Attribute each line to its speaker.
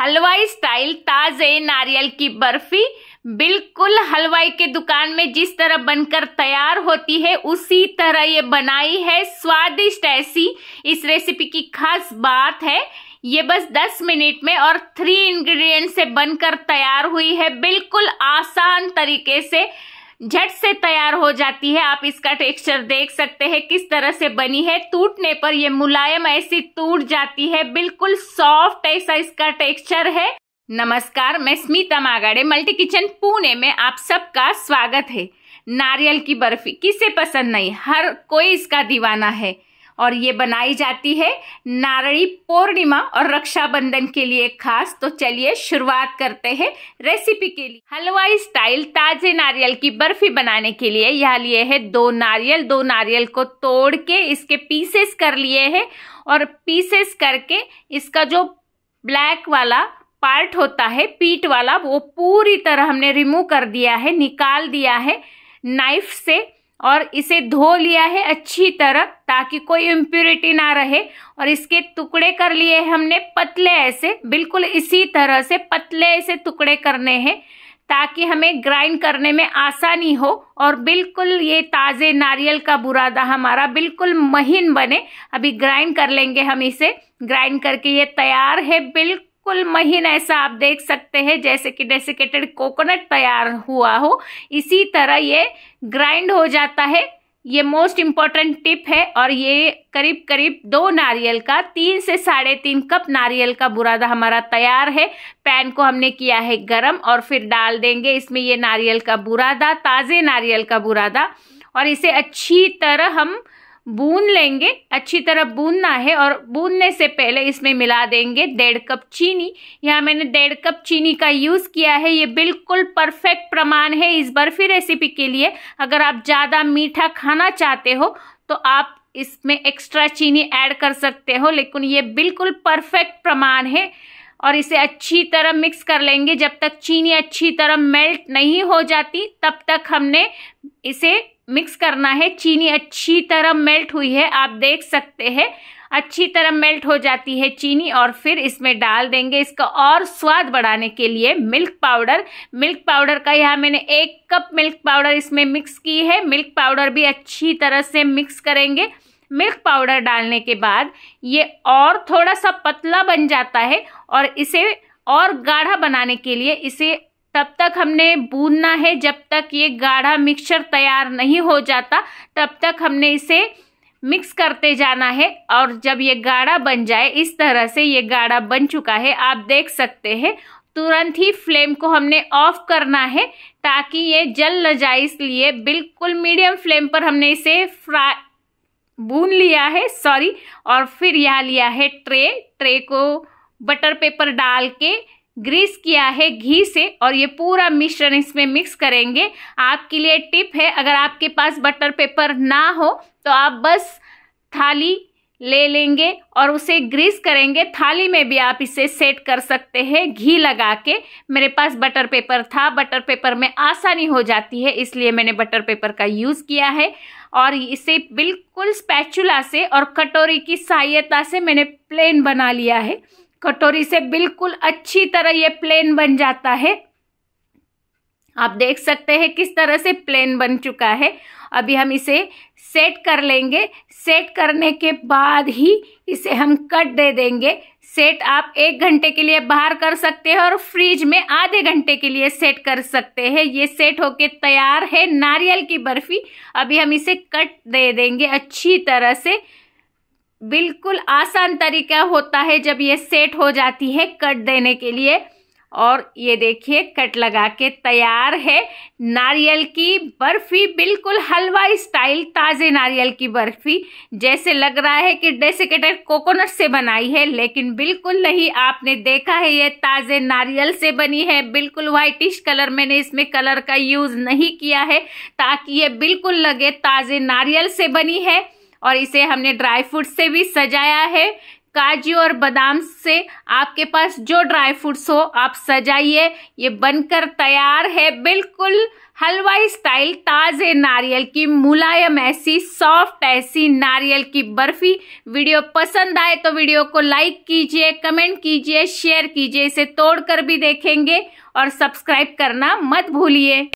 Speaker 1: हलवाई स्टाइल ताज़े नारियल की बर्फ़ी बिल्कुल हलवाई के दुकान में जिस तरह बनकर तैयार होती है उसी तरह ये बनाई है स्वादिष्ट ऐसी इस रेसिपी की खास बात है ये बस 10 मिनट में और थ्री इंग्रेडिएंट से बनकर तैयार हुई है बिल्कुल आसान तरीके से झट से तैयार हो जाती है आप इसका टेक्सचर देख सकते हैं किस तरह से बनी है टूटने पर यह मुलायम ऐसी टूट जाती है बिल्कुल सॉफ्ट ऐसा इसका टेक्सचर है नमस्कार मैं स्मिता मागाड़े मल्टी किचन पुणे में आप सबका स्वागत है नारियल की बर्फी किसे पसंद नहीं हर कोई इसका दीवाना है और ये बनाई जाती है नारड़ी पूर्णिमा और रक्षाबंधन के लिए खास तो चलिए शुरुआत करते हैं रेसिपी के लिए हलवाई स्टाइल ताजे नारियल की बर्फी बनाने के लिए यह लिए है दो नारियल दो नारियल को तोड़ के इसके पीसेस कर लिए है और पीसेस करके इसका जो ब्लैक वाला पार्ट होता है पीट वाला वो पूरी तरह हमने रिमूव कर दिया है निकाल दिया है नाइफ से और इसे धो लिया है अच्छी तरह ताकि कोई इम्प्यूरिटी ना रहे और इसके टुकड़े कर लिए हमने पतले ऐसे बिल्कुल इसी तरह से पतले ऐसे टुकड़े करने हैं ताकि हमें ग्राइंड करने में आसानी हो और बिल्कुल ये ताज़े नारियल का बुरादा हमारा बिल्कुल महीन बने अभी ग्राइंड कर लेंगे हम इसे ग्राइंड करके ये तैयार है बिल्कुल बिल्कुल महीन ऐसा आप देख सकते हैं जैसे कि डेसिकेटेड कोकोनट तैयार हुआ हो इसी तरह ये ग्राइंड हो जाता है ये मोस्ट इम्पॉर्टेंट टिप है और ये करीब करीब दो नारियल का तीन से साढ़े तीन कप नारियल का बुरादा हमारा तैयार है पैन को हमने किया है गरम और फिर डाल देंगे इसमें ये नारियल का बुरादा ताज़े नारियल का बुरादा और इसे अच्छी तरह हम भून लेंगे अच्छी तरह भूनना है और भूनने से पहले इसमें मिला देंगे डेढ़ कप चीनी यहाँ मैंने डेढ़ कप चीनी का यूज़ किया है ये बिल्कुल परफेक्ट प्रमाण है इस बर्फ़ी रेसिपी के लिए अगर आप ज़्यादा मीठा खाना चाहते हो तो आप इसमें एक्स्ट्रा चीनी ऐड कर सकते हो लेकिन ये बिल्कुल परफेक्ट प्रमाण है और इसे अच्छी तरह मिक्स कर लेंगे जब तक चीनी अच्छी तरह मेल्ट नहीं हो जाती तब तक हमने इसे मिक्स करना है चीनी अच्छी तरह मेल्ट हुई है आप देख सकते हैं अच्छी तरह मेल्ट हो जाती है चीनी और फिर इसमें डाल देंगे इसका और स्वाद बढ़ाने के लिए मिल्क पाउडर मिल्क पाउडर का यहाँ मैंने एक कप मिल्क पाउडर इसमें मिक्स की है मिल्क पाउडर भी अच्छी तरह से मिक्स करेंगे मिल्क पाउडर डालने के बाद ये और थोड़ा सा पतला बन जाता है और इसे और गाढ़ा बनाने के लिए इसे तब तक हमने बूनना है जब तक ये गाढ़ा मिक्सचर तैयार नहीं हो जाता तब तक हमने इसे मिक्स करते जाना है और जब ये गाढ़ा बन जाए इस तरह से ये गाढ़ा बन चुका है आप देख सकते हैं तुरंत ही फ्लेम को हमने ऑफ करना है ताकि ये जल न जाए इसलिए बिल्कुल मीडियम फ्लेम पर हमने इसे फ्राई बून लिया है सॉरी और फिर यह लिया है ट्रे ट्रे को बटर पेपर डाल के ग्रीस किया है घी से और ये पूरा मिश्रण इसमें मिक्स करेंगे आपके लिए टिप है अगर आपके पास बटर पेपर ना हो तो आप बस थाली ले लेंगे और उसे ग्रीस करेंगे थाली में भी आप इसे सेट कर सकते हैं घी लगा के मेरे पास बटर पेपर था बटर पेपर में आसानी हो जाती है इसलिए मैंने बटर पेपर का यूज़ किया है और इसे बिल्कुल स्पैचुला से और कटोरी की सहायता से मैंने प्लेन बना लिया है कटोरी से बिल्कुल अच्छी तरह ये प्लेन बन जाता है आप देख सकते हैं किस तरह से प्लेन बन चुका है अभी हम इसे सेट कर लेंगे सेट करने के बाद ही इसे हम कट दे देंगे सेट आप एक घंटे के लिए बाहर कर सकते हैं और फ्रिज में आधे घंटे के लिए सेट कर सकते हैं ये सेट होके तैयार है नारियल की बर्फी अभी हम इसे कट दे देंगे अच्छी तरह से बिल्कुल आसान तरीका होता है जब ये सेट हो जाती है कट देने के लिए और ये देखिए कट लगा के तैयार है नारियल की बर्फ़ी बिल्कुल हलवा स्टाइल ताज़े नारियल की बर्फ़ी जैसे लग रहा है कि डेसिकेटर कोकोनट से बनाई है लेकिन बिल्कुल नहीं आपने देखा है ये ताज़े नारियल से बनी है बिल्कुल वाइटिश कलर मैंने इसमें कलर का यूज़ नहीं किया है ताकि ये बिल्कुल लगे ताज़े नारियल से बनी है और इसे हमने ड्राई फ्रूट से भी सजाया है काजू और बादाम से आपके पास जो ड्राई फ्रूट्स हो आप सजाइए ये बनकर तैयार है बिल्कुल हलवाई स्टाइल ताज़े नारियल की मुलायम ऐसी सॉफ्ट ऐसी नारियल की बर्फ़ी वीडियो पसंद आए तो वीडियो को लाइक कीजिए कमेंट कीजिए शेयर कीजिए इसे तोड़कर भी देखेंगे और सब्सक्राइब करना मत भूलिए